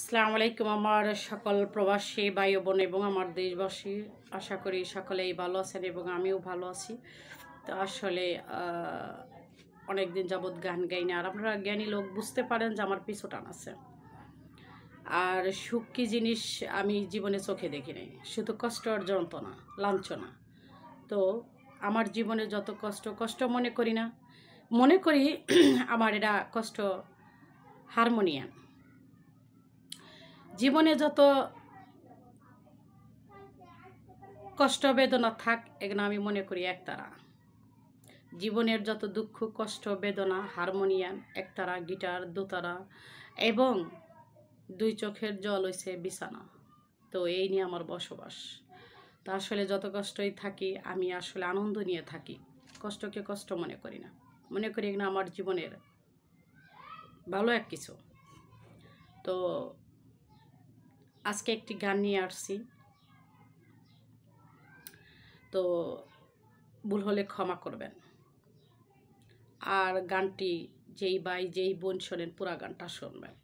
আসসালামু আলাইকুম আমার সকল প্রবাসী ভাই বোন এবং আমার দেশবাসী আশা করি সকলেই ভালো আছেন এবং আমিও ভালো আছি তো আসলে অনেকদিন যাবৎ গান গাই না আর আপনারা জ্ঞানী লোক বুঝতে পারেন যে আমার পিছু টান আছে আর সুখ কী জিনিস আমি জীবনে চোখে দেখি নাই শুধু কষ্ট আর যন্ত্রণা লাঞ্ছনা তো আমার জীবনে যত কষ্ট কষ্ট মনে করি না মনে করি আমার এটা কষ্ট হারমোনিয়াম জীবনে যত কষ্ট বেদনা থাক এগুলো আমি মনে করি একতারা জীবনের যত দুঃখ কষ্ট বেদনা হারমোনিয়াম একতারা গিটার দোতারা এবং দুই চোখের জল হইছে বিছানা তো এই নিয়ে আমার বসবাস তা আসলে যত কষ্টই থাকি আমি আসলে আনন্দ নিয়ে থাকি কষ্টকে কষ্ট মনে করি না মনে করি না আমার জীবনের ভালো এক কিছু তো আজকে একটি গান নিয়ে আসছি তো ভুল হলে ক্ষমা করবেন আর গানটি যেই বাই যেই বোন শোনেন পুরা গানটা শুনবেন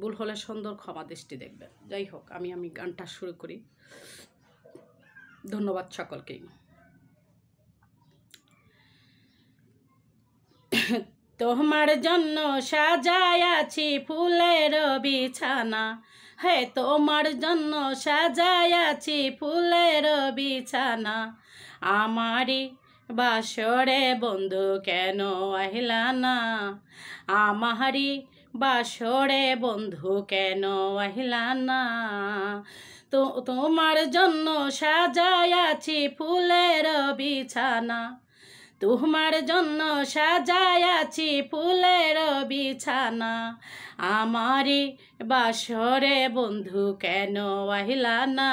ভুল হলে সুন্দর ক্ষমা দৃষ্টি দেখবেন যাই হোক আমি আমি গানটা শুরু করি ধন্যবাদ সকলকেই তোমার জন্য সাজায়াছি ফুলের বিছানা হে তোমার জন্য সাজায়াছি ফুলের বিছানা আমারি বাসরে বন্ধু কেন আহিলা না আমারি বাসরে বন্ধু কেন আহিলা না তো তোমার জন্য সাজায়াছি ফুলের বিছানা তোমার জন্য সাজায়াছি ফুলের বিছানা আমারি বাসরে বন্ধু কেন আহিলা না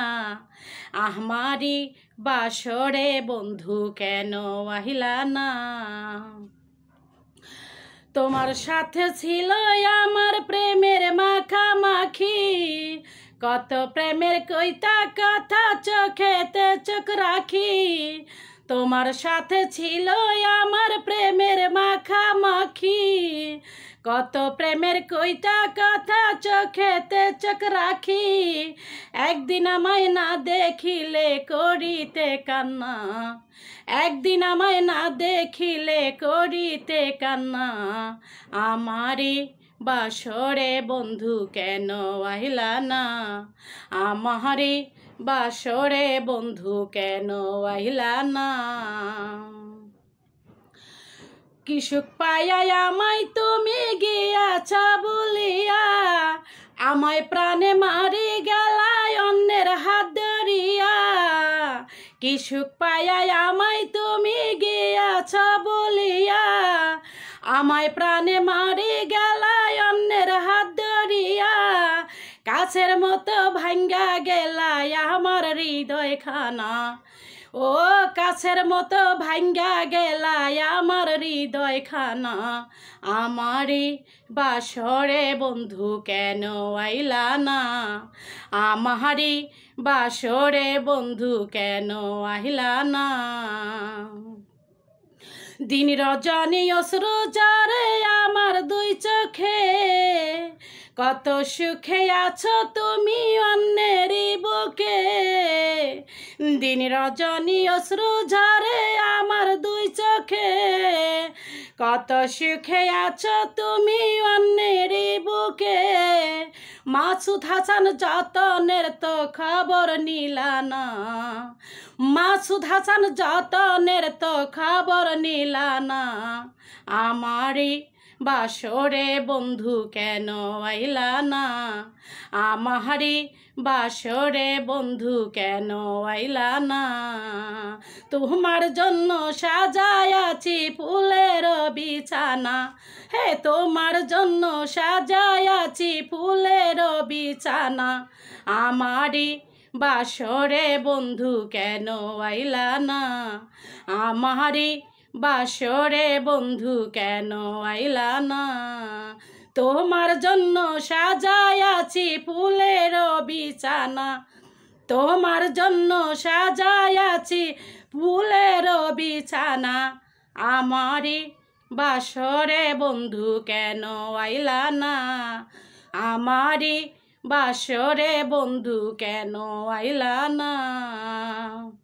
আমারি বাসরে বন্ধু কেন আহিলা না তোমার সাথে ছিল আমার প্রেমের মাখামাখি কত প্রেমের কইতা কথা চোখেতে চোখ রাখি তোমার সাথে ছিল আমার প্রেমের মাখামাখি কত প্রেমের কইটা কথা চোখেতে চোখ রাখি একদিন আমায় না দেখিলে করিতে কান্না একদিন আমায় না দেখিলে করিতে কান্না আমারে বাসরে বন্ধু কেন আহিলা না আমারে বাসরে বন্ধু কেন আহিলা না কিশুক পায়াই আমায় তুমি গিয়াছা বলিয়া আমায় প্রাণে মার কি সুখ পায়াই আমায় তুমি গিয়াছ বলিয়া আমায় প্রাণে মারি গেলায় অন্যের হাত ধরিয়া কাছের মতো ভাঙ্গা গেলায় আমার হৃদয় খানা ও কাছের মতো ভাঙ্গা গেলায় আমার হৃদয় খানা আমারে বাসরে বন্ধু কেন আইলা না আমারে বাসরে বন্ধু কেন আইলা না দিন রজনী অশ্রু যারে আমার দুই চোখে কত সুখে আছো তুমি অন্যেরই বুকে দিন রজনী অশ্রু ঝরে আমার দুই চোখে কত সুখে আছো তুমি অন্যের বুকে মা সুধাসান যতনের তো খবর নিলানা মা সুধাসান যতনের তো খবর নিলানা আমারই বাসরে বন্ধু কেন আইলা না আমাহারি বাসরে বন্ধু কেন আইলা না তোমার জন্য সাজায়াছি ফুলের বিছানা হে তোমার জন্য সাজায়াছি ফুলের বিছানা আমারি বাসরে বন্ধু কেন আইলা না আমারি বাসরে বন্ধু কেন আইলা না তোমার জন্য সাজায় আছি ফুলের বিছানা তোমার জন্য সাজায় আছি ফুলের বিছানা আমারই বাসরে বন্ধু কেন আইলা না আমারই বাসরে বন্ধু কেন আইলা না